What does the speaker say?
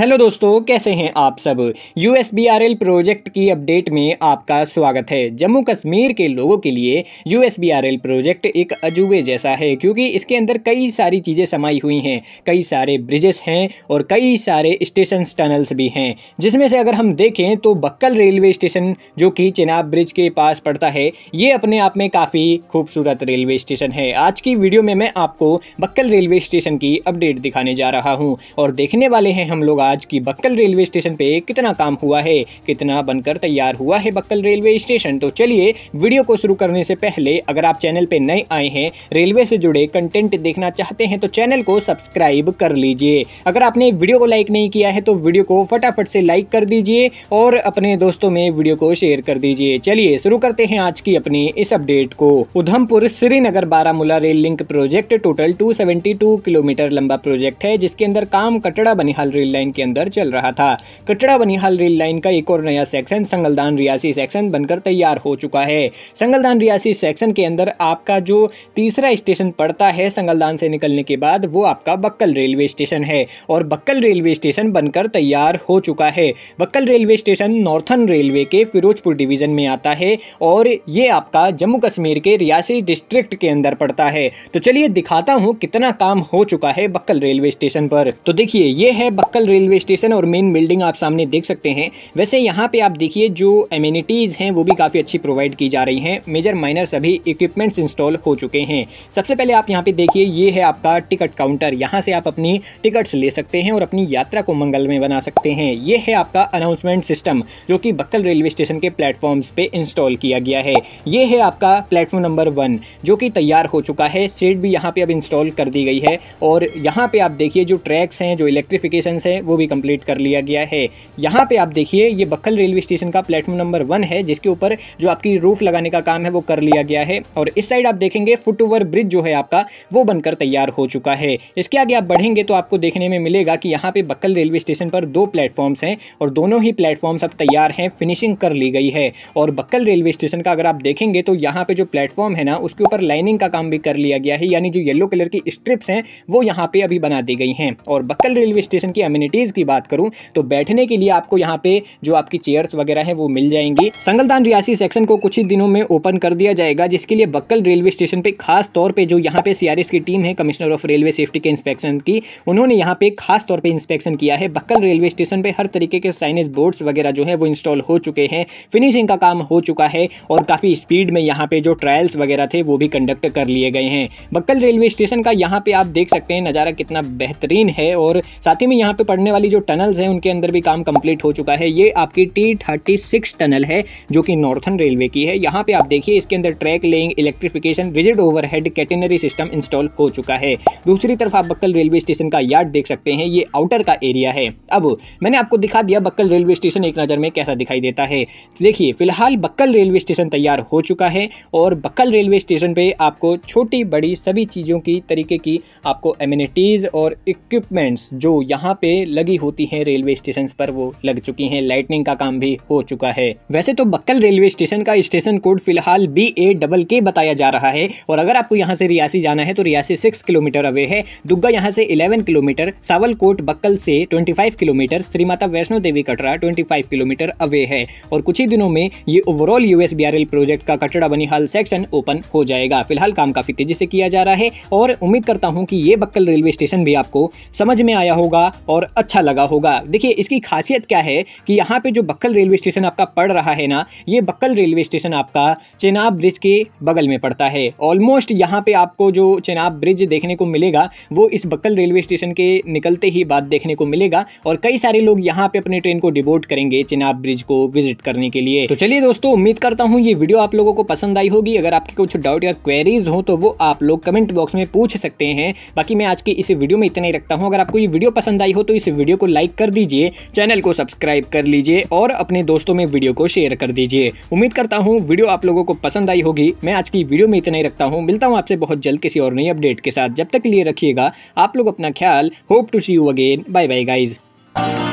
hello दोस्तों कैसे हैं आप सब यू प्रोजेक्ट की अपडेट में आपका स्वागत है जम्मू कश्मीर के लोगों के लिए यू प्रोजेक्ट एक अजूबे जैसा है क्योंकि इसके अंदर कई सारी चीज़ें समाई हुई हैं कई सारे ब्रिजेस हैं और कई सारे स्टेशन टनल्स भी हैं जिसमें से अगर हम देखें तो बक्कल रेलवे स्टेशन जो कि चिनाब ब्रिज के पास पड़ता है ये अपने आप में काफ़ी खूबसूरत रेलवे स्टेशन है आज की वीडियो में मैं आपको बक्कल रेलवे स्टेशन की अपडेट दिखाने जा रहा हूँ और देखने वाले हैं हम लोग आज की बक्कल रेलवे स्टेशन पे कितना काम हुआ है कितना बनकर तैयार हुआ है बक्कल रेलवे स्टेशन तो चलिए वीडियो को शुरू करने से पहले अगर आप चैनल पे नए आए हैं रेलवे से जुड़े कंटेंट देखना चाहते हैं तो चैनल को सब्सक्राइब कर लीजिए अगर आपने वीडियो को लाइक नहीं किया है तो वीडियो को फटाफट से लाइक कर दीजिए और अपने दोस्तों में वीडियो को शेयर कर दीजिए चलिए शुरू करते हैं आज की अपनी इस अपडेट को Udhampur Srinagar Baramulla rail link project total two kilometre लंबा प्रोजेक्ट है जिसके अंदर काम कटड़ा बनिहाल रेल लाइन सेक्शन के अंदर चल रहा था कटड़ा बनिहाल रेल लाइन का एक और नया सेक्शन संगलदान रियासी सेक्शन बनकर तैयार हो चुका है संगलदान रियासी सेक्शन के अंदर आपका जो तीसरा स्टेशन पड़ता है संगलदान से निकलने के बाद वो आपका बक्कल रेलवे स्टेशन है और बक्कल रेलवे स्टेशन बनकर तैयार हो चुका है Bakkal railway station northern railway के फिरोजपुर डिवीज़न में आता है और ये आपका जम्मू कश्मीर के रियासी डिस्ट्रिक्ट के अंदर पड़ता है तो चलिए दिखाता हूँ कितना काम हो चुका है बक्कल रेलवे स्टेशन पर तो देखिए ये है बक्कल रेलवे रेलवे स्टेशन और मेन बिल्डिंग आप सामने देख सकते हैं वैसे यहाँ पे आप देखिए जो एम्यूनिटीज़ हैं वो भी काफ़ी अच्छी प्रोवाइड की जा रही हैं मेजर माइनर सभी इक्विपमेंट्स इंस्टॉल हो चुके हैं सबसे पहले आप यहाँ पे देखिए ये है आपका टिकट काउंटर यहाँ से आप अपनी टिकट्स ले सकते हैं और अपनी यात्रा को मंगलमय बना सकते हैं ये है आपका अनाउंसमेंट सिस्टम जो कि बक्कल रेलवे स्टेशन के प्लेटफॉर्म्स पर इंस्टॉल किया गया है ये है आपका प्लेटफॉर्म नंबर वन जो कि तैयार हो चुका है सीट भी यहाँ पे अब इंस्टॉल कर दी गई है और यहाँ पे आप देखिए जो ट्रैक्स हैं जो इलेक्ट्रिफिकेशन हैं वो भी कंप्लीट कर लिया गया है यहाँ पे आप देखिए ये बक्खल रेलवे स्टेशन का प्लेटफॉर्म नंबर वन है जिसके ऊपर जो आपकी रूफ लगाने का काम है वो कर लिया गया है और इस साइड आप देखेंगे फुट ओवर ब्रिज जो है आपका वो बनकर तैयार हो चुका है इसके आगे आप बढ़ेंगे तो आपको देखने में मिलेगा कि यहाँ पे बक्कल रेलवे स्टेशन पर दो प्लेटफॉर्म्स हैं और दोनों ही प्लेटफॉर्म्स अब तैयार हैं फिनिशिंग कर ली गई है और बक्कल रेलवे स्टेशन का अगर आप देखेंगे तो यहाँ पे जो प्लेटफॉर्म है ना उसके ऊपर लाइनिंग का काम भी कर लिया गया है यानी जो येलो कलर की स्ट्रिप्स हैं वो यहाँ पे अभी बना दी गई हैं और बक्कल रेलवे स्टेशन की अम्यूनिटी फैसिलिटीज़ की बात करूँ तो बैठने के लिए आपको यहाँ पे जो आपकी चेयर्स वगैरह हैं वो मिल जाएंगी संगलदान रियासी सेक्शन को कुछ ही दिनों में ओपन कर दिया जाएगा जिसके लिए बक्कल रेलवे स्टेशन पर खास तौर पर जो यहाँ पे सीआरएस की टीम है कमिश्नर ऑफ रेलवे सेफ्टी के इंस्पेक्शन की उन्होंने यहाँ पे खास तौर पर इंस्पेक्शन किया है बक्कल रेलवे स्टेशन पर हर तरीके के साइनेज बोर्ड्स वगैरह जो है वो इंस्टॉल हो चुके हैं फिनिशिंग का काम हो चुका है और काफ़ी स्पीड में यहाँ पे जो ट्रायल्स वगैरह थे वो भी कंडक्ट कर लिए गए हैं बक्कल रेलवे स्टेशन का यहाँ पे आप देख सकते हैं नज़ारा कितना बेहतरीन है और साथ ही में यहाँ पे पढ़ने होने वाली जो टनल्स हैं उनके अंदर भी काम कंप्लीट हो चुका है ये आपकी टी थर्टी सिक्स टनल है जो कि नॉर्थन रेलवे की है यहाँ पे आप देखिए इसके अंदर track laying electrification rigid overhead catenary system install हो चुका है दूसरी तरफ आप बक्कल रेलवे स्टेशन का यार्ड देख सकते हैं ये आउटर का एरिया है अब मैंने आपको दिखा दिया बक्कल रेलवे स्टेशन एक नज़र में कैसा दिखाई देता है देखिए फिलहाल बक्कल रेलवे स्टेशन तैयार हो चुका है और बक्कल रेलवे स्टेशन पर आपको छोटी बड़ी सभी चीज़ों की तरीके की आपको एम्यूनिटीज़ और इक्विपमेंट्स जो यहाँ पे लगी होती हैं रेलवे स्टेशन पर वो लग चुकी हैं लाइटनिंग का काम भी हो चुका है वैसे तो बक्कल रेलवे स्टेशन का स्टेशन कोड फिलहाल बी ए डबल के बताया जा रहा है और अगर आपको यहाँ से रियासी जाना है तो रियासी सिक्स किलोमीटर अवे है दुग्गा यहाँ से इलेवन किलोमीटर सावलकोट बक्कल से twenty five kilometre Shri Mata Vaishno Devi Katra twenty five kilometre away है और कुछ ही दिनों में ये ओवरऑल यूएस प्रोजेक्ट का कटरा बनिहाल सेक्शन ओपन हो जाएगा फिलहाल काम काफी तेजी से किया जा रहा है और उम्मीद करता हूँ कि ये बक्कल रेलवे स्टेशन भी आपको समझ में आया होगा और अच्छा अच्छा लगा होगा देखिए इसकी खासियत क्या है कि यहाँ पे जो बक्कल रेलवे स्टेशन आपका पड़ रहा है ना ये बक्कल रेलवे स्टेशन आपका चेनाब ब्रिज के बगल में पड़ता है ऑलमोस्ट यहाँ पे आपको जो चेनाब ब्रिज देखने को मिलेगा वो इस बक्कल रेलवे स्टेशन के निकलते ही बाद देखने को मिलेगा और कई सारे लोग यहाँ पे अपनी ट्रेन को डिबोट करेंगे चेनाब ब्रिज को विजिट करने के लिए तो चलिए दोस्तों उम्मीद करता हूँ ये वीडियो आप लोगों को पसंद आई होगी अगर आपके कुछ डाउट या क्वेरीज हो तो वो आप लोग कमेंट बॉक्स में पूछ सकते हैं बाकी मैं आज की इस वीडियो में इतना ही रखता हूँ अगर आपको ये वीडियो पसंद आई हो तो इस वीडियो को लाइक कर दीजिए चैनल को सब्सक्राइब कर लीजिए और अपने दोस्तों में वीडियो को शेयर कर दीजिए उम्मीद करता हूँ वीडियो आप लोगों को पसंद आई होगी मैं आज की वीडियो में इतना ही रखता हूँ मिलता हूँ आपसे बहुत जल्द किसी और नई अपडेट के साथ जब तक लिए रखिएगा आप लोग अपना ख्याल hope to see you again bye bye guys